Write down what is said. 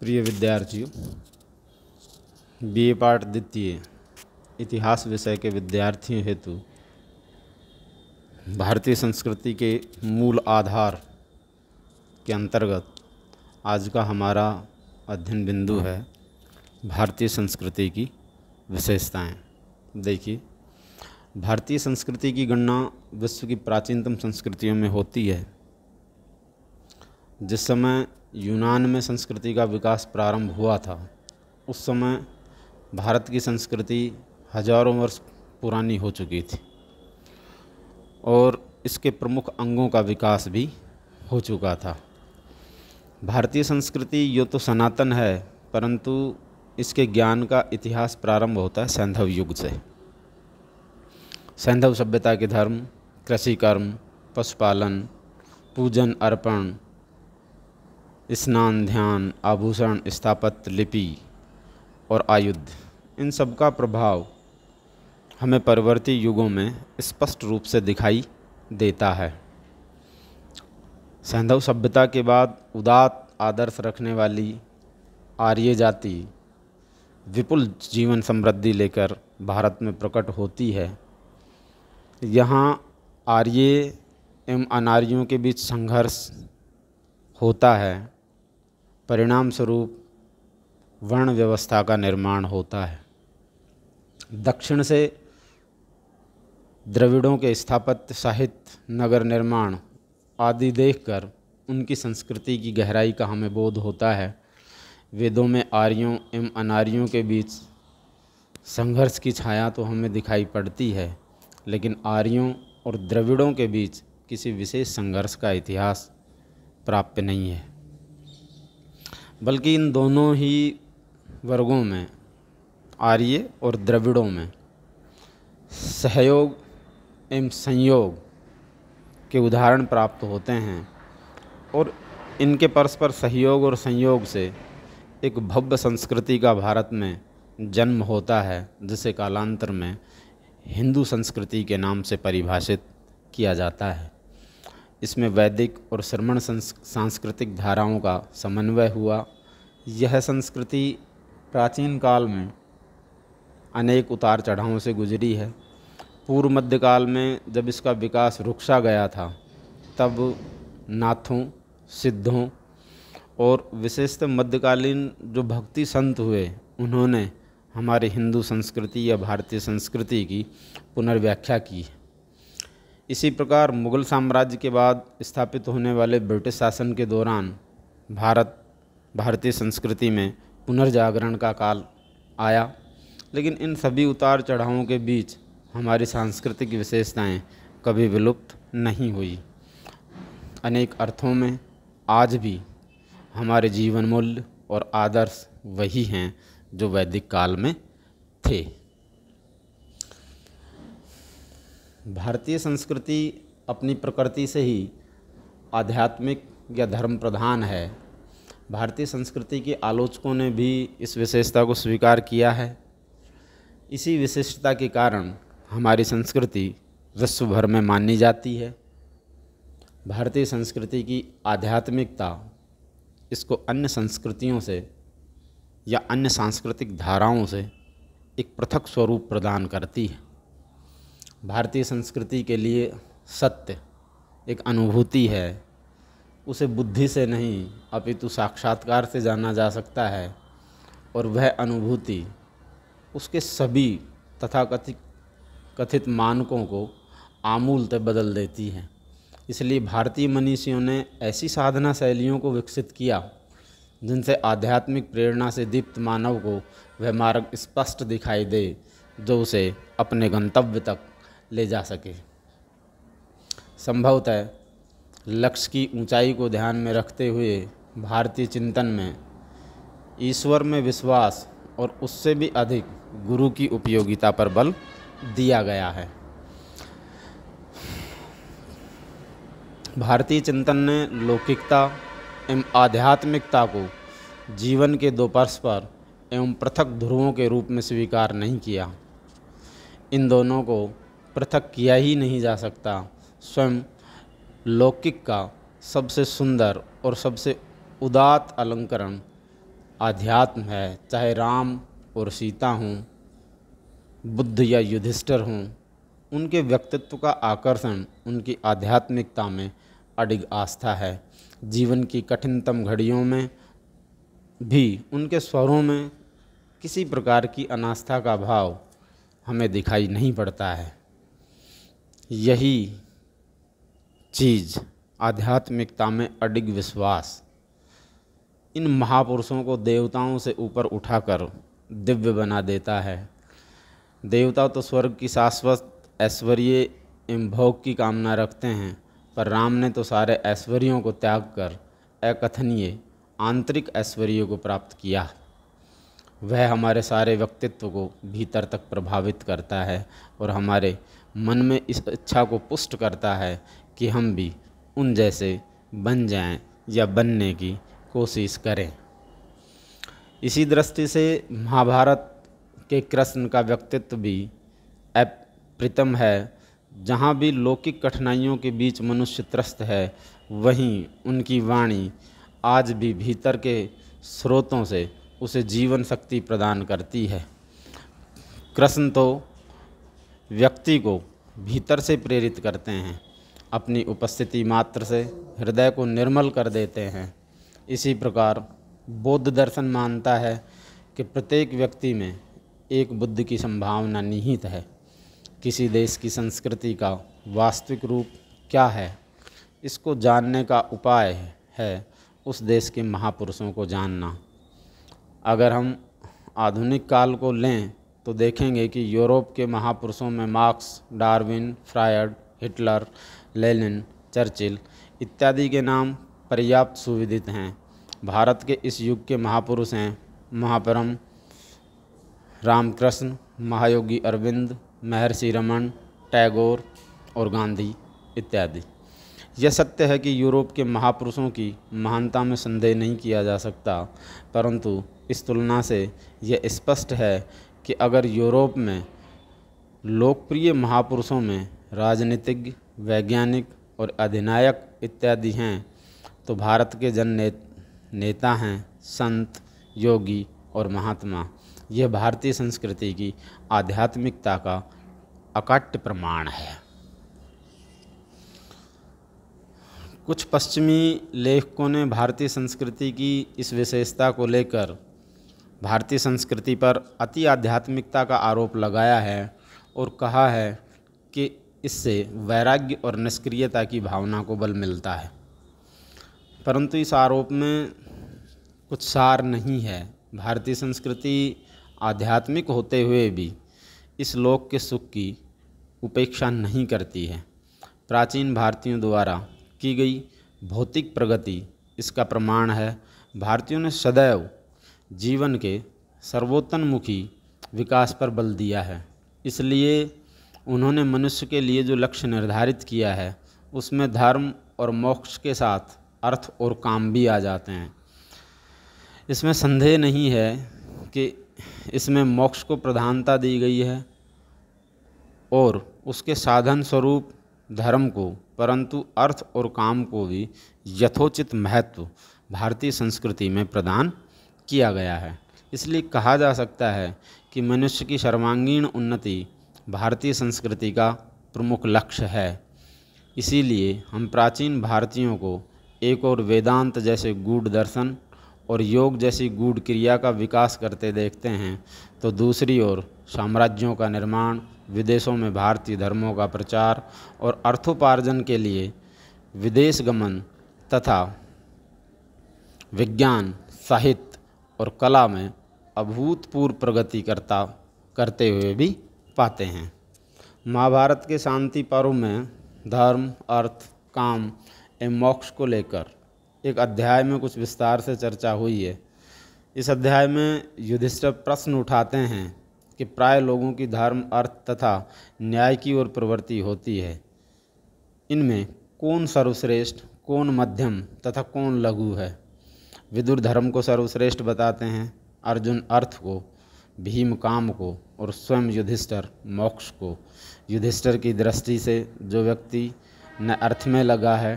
प्रिय विद्यार्थियों BA part द्वितीय इतिहास विषय के विद्यार्थियों हेतु भारतीय संस्कृति के मूल आधार के अंतर्गत आज का हमारा अध्ययन बिंदु है भारतीय संस्कृति की विशेषताएं देखिए भारतीय संस्कृति की गणना विश्व की प्राचीनतम संस्कृतियों में होती है जिस समय यूनान में संस्कृति का विकास प्रारंभ हुआ था उस समय भारत की संस्कृति हजारों वर्ष पुरानी हो चुकी थी और इसके प्रमुख अंगों का विकास भी हो चुका था भारतीय संस्कृति यो तो सनातन है परंतु इसके ज्ञान का इतिहास प्रारंभ होता है सैंधव युग से सैंधव सभ्यता के धर्म कृषि कर्म पशुपालन पूजन अर्पण स्नान ध्यान आभूषण स्थापत्य लिपि और आयुध इन सब का प्रभाव हमें परवर्ती युगों में स्पष्ट रूप से दिखाई देता है सैंधव सभ्यता के बाद उदात आदर्श रखने वाली आर्य जाति विपुल जीवन समृद्धि लेकर भारत में प्रकट होती है यहाँ आर्य एवं अनार्यों के बीच संघर्ष होता है परिणाम स्वरूप वर्ण व्यवस्था का निर्माण होता है दक्षिण से द्रविड़ों के स्थापत्य साहित्य नगर निर्माण आदि देखकर उनकी संस्कृति की गहराई का हमें बोध होता है वेदों में आर्यों एवं अनार्यों के बीच संघर्ष की छाया तो हमें दिखाई पड़ती है लेकिन आर्यों और द्रविड़ों के बीच किसी विशेष संघर्ष का इतिहास प्राप्त नहीं है बल्कि इन दोनों ही वर्गों में आर्य और द्रविड़ों में सहयोग एवं संयोग के उदाहरण प्राप्त होते हैं और इनके परस्पर सहयोग और संयोग से एक भव्य संस्कृति का भारत में जन्म होता है जिसे कालांतर में हिंदू संस्कृति के नाम से परिभाषित किया जाता है इसमें वैदिक और श्रमण सांस्कृतिक धाराओं का समन्वय हुआ यह संस्कृति प्राचीन काल में अनेक उतार चढ़ावों से गुजरी है पूर्व मध्यकाल में जब इसका विकास रुकसा गया था तब नाथों सिद्धों और विशेषतः मध्यकालीन जो भक्ति संत हुए उन्होंने हमारे हिंदू संस्कृति या भारतीय संस्कृति की पुनर्व्याख्या की है इसी प्रकार मुग़ल साम्राज्य के बाद स्थापित होने वाले ब्रिटिश शासन के दौरान भारत भारतीय संस्कृति में पुनर्जागरण का काल आया लेकिन इन सभी उतार चढ़ावों के बीच हमारी सांस्कृतिक विशेषताएं कभी विलुप्त नहीं हुई अनेक अर्थों में आज भी हमारे जीवन मूल्य और आदर्श वही हैं जो वैदिक काल में थे भारतीय संस्कृति अपनी प्रकृति से ही आध्यात्मिक या धर्म प्रधान है भारतीय संस्कृति के आलोचकों ने भी इस विशेषता को स्वीकार किया है इसी विशिष्टता के कारण हमारी संस्कृति विश्व भर में मानी जाती है भारतीय संस्कृति की आध्यात्मिकता इसको अन्य संस्कृतियों से या अन्य सांस्कृतिक धाराओं से एक पृथक स्वरूप प्रदान करती है भारतीय संस्कृति के लिए सत्य एक अनुभूति है उसे बुद्धि से नहीं अपितु साक्षात्कार से जाना जा सकता है और वह अनुभूति उसके सभी तथाकथित कथित मानकों को आमूलतः बदल देती है इसलिए भारतीय मनीषियों ने ऐसी साधना शैलियों को विकसित किया जिनसे आध्यात्मिक प्रेरणा से दीप्त मानव को वह मार्ग स्पष्ट दिखाई दे जो उसे अपने गंतव्य तक ले जा सके संभवतः लक्ष्य की ऊंचाई को ध्यान में रखते हुए भारतीय चिंतन में ईश्वर में विश्वास और उससे भी अधिक गुरु की उपयोगिता पर बल दिया गया है भारतीय चिंतन ने लौकिकता एवं आध्यात्मिकता को जीवन के दो पर एवं पृथक ध्रुवों के रूप में स्वीकार नहीं किया इन दोनों को पृथक किया ही नहीं जा सकता स्वयं लौकिक का सबसे सुंदर और सबसे उदात अलंकरण आध्यात्म है चाहे राम और सीता हों बुद्ध या युधिष्ठर हों उनके व्यक्तित्व का आकर्षण उनकी आध्यात्मिकता में अडिग आस्था है जीवन की कठिनतम घड़ियों में भी उनके स्वरों में किसी प्रकार की अनास्था का भाव हमें दिखाई नहीं पड़ता है यही चीज़ आध्यात्मिकता में अडिग विश्वास इन महापुरुषों को देवताओं से ऊपर उठाकर दिव्य बना देता है देवता तो स्वर्ग की शाश्वत ऐश्वर्य एवं भोग की कामना रखते हैं पर राम ने तो सारे ऐश्वर्यों को त्याग कर अकथनीय आंतरिक ऐश्वर्यों को प्राप्त किया वह हमारे सारे व्यक्तित्व को भीतर तक प्रभावित करता है और हमारे मन में इस इच्छा को पुष्ट करता है कि हम भी उन जैसे बन जाएं या बनने की कोशिश करें इसी दृष्टि से महाभारत के कृष्ण का व्यक्तित्व भी अप्रितम है जहाँ भी लौकिक कठिनाइयों के बीच मनुष्य त्रस्त है वहीं उनकी वाणी आज भी भीतर के स्रोतों से उसे जीवन शक्ति प्रदान करती है कृष्ण तो व्यक्ति को भीतर से प्रेरित करते हैं अपनी उपस्थिति मात्र से हृदय को निर्मल कर देते हैं इसी प्रकार बौद्ध दर्शन मानता है कि प्रत्येक व्यक्ति में एक बुद्ध की संभावना निहित है किसी देश की संस्कृति का वास्तविक रूप क्या है इसको जानने का उपाय है उस देश के महापुरुषों को जानना अगर हम आधुनिक काल को लें तो देखेंगे कि यूरोप के महापुरुषों में Marx Darwin Freud Hitler Lenin Churchill इत्यादि के नाम पर्याप्त सुविदित हैं भारत के इस युग के महापुरुष हैं महापरम रामकृष्ण महायोगी अरविंद महर्षि रमन टैगोर और गांधी इत्यादि यह सत्य है कि यूरोप के महापुरुषों की महानता में संदेह नहीं किया जा सकता परंतु इस तुलना से यह स्पष्ट है कि अगर यूरोप में लोकप्रिय महापुरुषों में राजनीतिज्ञ वैज्ञानिक और अधिनायक इत्यादि हैं तो भारत के जन ने, नेता हैं संत योगी और महात्मा यह भारतीय संस्कृति की आध्यात्मिकता का अकाट्य प्रमाण है कुछ पश्चिमी लेखकों ने भारतीय संस्कृति की इस विशेषता को लेकर भारतीय संस्कृति पर अति आध्यात्मिकता का आरोप लगाया है और कहा है कि इससे वैराग्य और निष्क्रियता की भावना को बल मिलता है परंतु इस आरोप में कुछ सार नहीं है भारतीय संस्कृति आध्यात्मिक होते हुए भी इस लोक के सुख की उपेक्षा नहीं करती है प्राचीन भारतीयों द्वारा की गई भौतिक प्रगति इसका प्रमाण है भारतीयों ने सदैव जीवन के सर्वोत्तमुखी विकास पर बल दिया है इसलिए उन्होंने मनुष्य के लिए जो लक्ष्य निर्धारित किया है उसमें धर्म और मोक्ष के साथ अर्थ और काम भी आ जाते हैं इसमें संदेह नहीं है कि इसमें मोक्ष को प्रधानता दी गई है और उसके साधन स्वरूप धर्म को परंतु अर्थ और काम को भी यथोचित महत्व भारतीय संस्कृति में प्रदान किया गया है इसलिए कहा जा सकता है कि मनुष्य की सर्वांगीण उन्नति भारतीय संस्कृति का प्रमुख लक्ष्य है इसीलिए हम प्राचीन भारतीयों को एक और वेदांत जैसे गूढ़ दर्शन और योग जैसी गूढ़ क्रिया का विकास करते देखते हैं तो दूसरी ओर साम्राज्यों का निर्माण विदेशों में भारतीय धर्मों का प्रचार और अर्थोपार्जन के लिए विदेश गमन तथा विज्ञान साहित्य और कला में अभूतपूर्व प्रगति करता करते हुए भी पाते हैं महाभारत के शांति पर्व में धर्म अर्थ काम एवं मोक्ष को लेकर एक अध्याय में कुछ विस्तार से चर्चा हुई है इस अध्याय में युधिष्ठर प्रश्न उठाते हैं कि प्राय लोगों की धर्म अर्थ तथा न्याय की ओर प्रवृत्ति होती है इनमें कौन सर्वश्रेष्ठ कौन मध्यम तथा कौन लघु है विदुर धर्म को सर्वश्रेष्ठ बताते हैं अर्जुन अर्थ को भीम काम को और स्वयं युधिष्ठर मोक्ष को युधिष्ठर की दृष्टि से जो व्यक्ति न अर्थ में लगा है